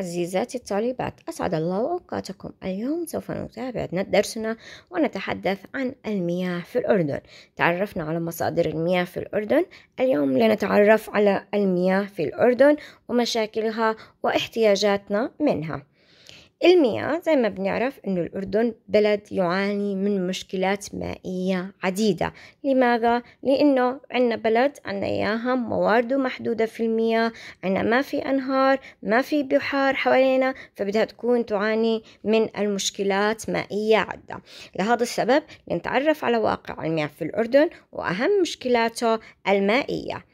عزيزاتي الطالبات أسعد الله أوقاتكم اليوم سوف نتابع درسنا ونتحدث عن المياه في الأردن تعرفنا على مصادر المياه في الأردن اليوم لنتعرف على المياه في الأردن ومشاكلها واحتياجاتنا منها المياه زي ما بنعرف انه الأردن بلد يعاني من مشكلات مائية عديدة لماذا؟ لأنه عندنا بلد عندنا إياها موارده محدودة في المياه عندنا ما في أنهار ما في بحار حوالينا فبدها تكون تعاني من المشكلات مائية عدة لهذا السبب نتعرف على واقع المياه في الأردن وأهم مشكلاته المائية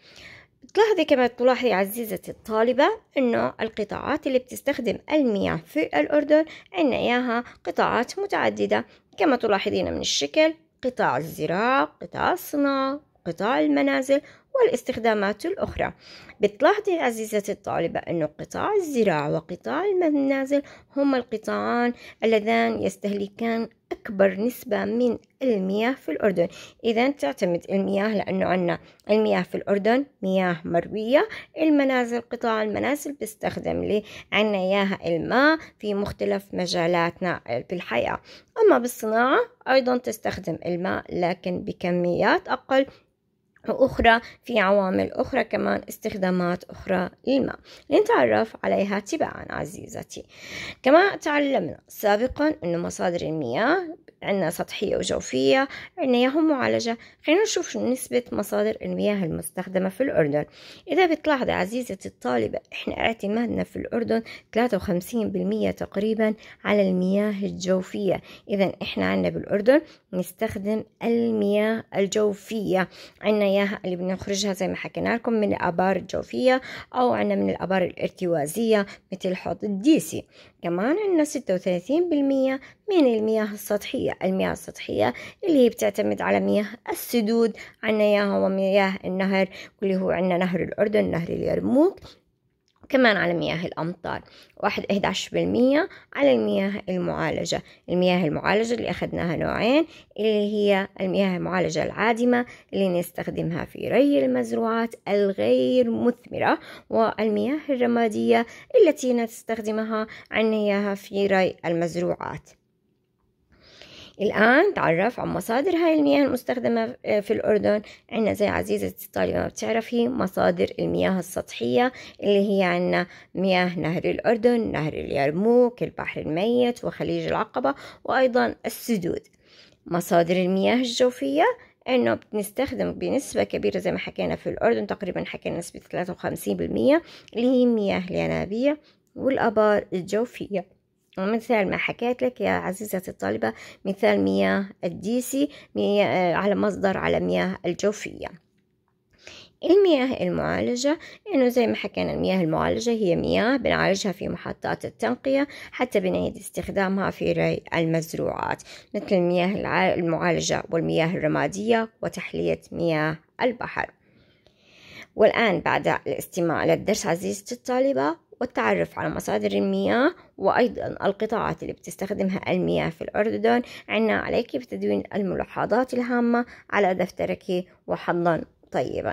تلاحظي كما تلاحظي عزيزتي الطالبة أنه القطاعات اللي بتستخدم المياه في الأردن عنا إياها قطاعات متعددة كما تلاحظين من الشكل قطاع الزراعة قطاع الصناعة قطاع المنازل والاستخدامات الأخرى بتلاحظي عزيزتي الطالبة انه قطاع الزراعة وقطاع المنازل هما القطاعان اللذان يستهلكان أكبر نسبة من المياه في الأردن إذا تعتمد المياه لأنه عنا المياه في الأردن مياه مروية المنازل قطاع المنازل بيستخدم لي عنا إياها الماء في مختلف مجالاتنا الحياة أما بالصناعة أيضا تستخدم الماء لكن بكميات أقل أخرى في عوامل أخرى كمان استخدامات أخرى للماء لنتعرف عليها تباعا عزيزتي كما تعلمنا سابقا أن مصادر المياه عندنا سطحية وجوفية عندنا ياهم معالجة خلينا نشوف نسبة مصادر المياه المستخدمة في الأردن إذا بتلاحظ عزيزة الطالبة إحنا اعتمادنا في الأردن 53% تقريبا على المياه الجوفية إذا إحنا عندنا بالأردن نستخدم المياه الجوفية عندنا ياها اللي بنخرجها زي ما حكينا لكم من الآبار الجوفية أو عندنا من الآبار الارتوازية مثل حوض الديسي كمان عندنا 36% من المياه السطحية المياه السطحية اللي هي بتعتمد على مياه السدود عنا ياها ومياه النهر واللي هو عنا نهر الأردن نهر اليرموك كمان على مياه الأمطار واحد بالمية على المياه المعالجة المياه المعالجة اللي أخذناها نوعين اللي هي المياه المعالجة العادمة اللي نستخدمها في ري المزروعات الغير مثمرة والمياه الرمادية التي نستخدمها عن ياها في ري المزروعات الآن تعرف عن مصادر هاي المياه المستخدمة آه، في الأردن عنا زي عزيزة الطالبة ما بتعرفي مصادر المياه السطحية اللي هي عنا مياه نهر الأردن نهر اليرموك البحر الميت وخليج العقبة وأيضا السدود مصادر المياه الجوفية انه بنستخدم بنسبة كبيرة زي ما حكينا في الأردن تقريبا حكينا نسبة 53% اللي هي مياه الينابيع والأبار الجوفية ومثل ما حكيت لك يا عزيزة الطالبة مثال مياه الديسي مياه آه، على مصدر على مياه الجوفية المياه المعالجة إنه زي ما حكينا المياه المعالجة هي مياه بنعالجها في محطات التنقية حتى بنعيد استخدامها في ري المزروعات مثل المياه المعالجة والمياه الرمادية وتحلية مياه البحر والآن بعد الاستماع للدرس عزيزتي الطالبة والتعرف على مصادر المياه وأيضا القطاعات اللي بتستخدمها المياه في الأردن عنا عليك بتدوين الملاحظات الهامة على دفترك وحظا طيبا